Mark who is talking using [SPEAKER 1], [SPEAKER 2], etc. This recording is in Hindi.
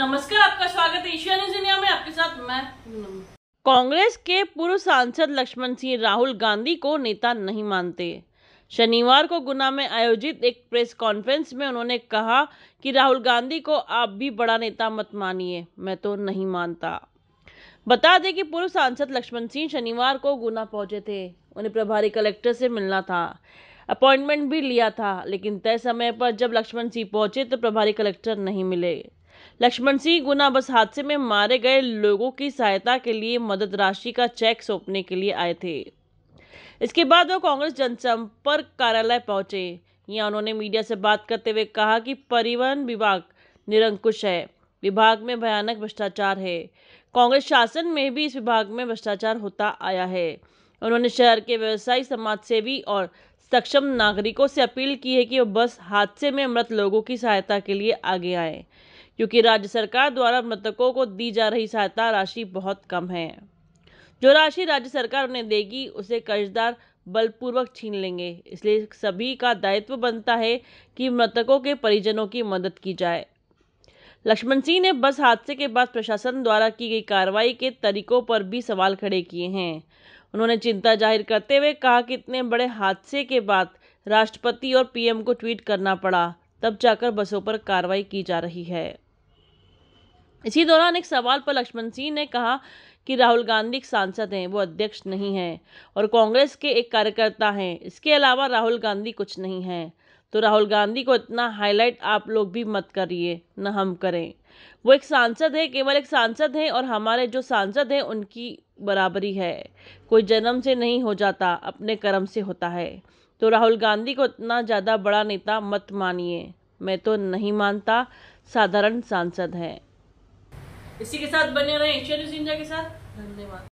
[SPEAKER 1] नमस्कार आपका स्वागत है एशिया न्यूज इंडिया में आपके साथ मैं कांग्रेस के पूर्व सांसद लक्ष्मण सिंह राहुल गांधी को नेता नहीं मानते शनिवार को गुना में आयोजित एक प्रेस कॉन्फ्रेंस में उन्होंने कहा कि राहुल गांधी को आप भी बड़ा नेता मत मानिए मैं तो नहीं मानता बता दें कि पूर्व सांसद लक्ष्मण सिंह शनिवार को गुना पहुंचे थे उन्हें प्रभारी कलेक्टर से मिलना था अपॉइंटमेंट भी लिया था लेकिन तय समय पर जब लक्ष्मण सिंह पहुंचे तो प्रभारी कलेक्टर नहीं मिले लक्ष्मण सिंह गुना बस हादसे में मारे गए लोगों की सहायता के लिए मदद राशि का चेक सौंपने के लिए आए थे इसके बाद वो कांग्रेस जनसंपर्क कार्यालय पहुंचे यहाँ उन्होंने मीडिया से बात करते हुए कहा कि परिवहन विभाग निरंकुश है विभाग में भयानक भ्रष्टाचार है कांग्रेस शासन में भी इस विभाग में भ्रष्टाचार होता आया है उन्होंने शहर के व्यवसायी समाज सेवी और सक्षम नागरिकों से अपील की है कि वो बस हादसे में मृत लोगों की सहायता के लिए आगे आए क्योंकि राज्य सरकार द्वारा मृतकों को दी जा रही सहायता राशि बहुत कम है जो राशि राज्य सरकार उन्हें देगी उसे कर्जदार बलपूर्वक छीन लेंगे इसलिए सभी का दायित्व बनता है कि मृतकों के परिजनों की मदद की जाए लक्ष्मण सिंह ने बस हादसे के बाद प्रशासन द्वारा की गई कार्रवाई के तरीकों पर भी सवाल खड़े किए हैं उन्होंने चिंता जाहिर करते हुए कहा कि इतने बड़े हादसे के बाद राष्ट्रपति और पीएम को ट्वीट करना पड़ा तब जाकर बसों पर कार्रवाई की जा रही है इसी दौरान एक सवाल पर लक्ष्मण सिंह ने कहा कि राहुल गांधी एक सांसद हैं वो अध्यक्ष नहीं हैं और कांग्रेस के एक कार्यकर्ता हैं इसके अलावा राहुल गांधी कुछ नहीं हैं तो राहुल गांधी को इतना हाईलाइट आप लोग भी मत करिए न हम करें वो एक सांसद है केवल एक सांसद हैं और हमारे जो सांसद हैं उनकी बराबरी है कोई जन्म से नहीं हो जाता अपने कर्म से होता है तो राहुल गांधी को इतना ज़्यादा बड़ा नेता मत मानिए मैं तो नहीं मानता साधारण सांसद हैं इसी के साथ बने रहे चलो सिंजा के साथ धन्यवाद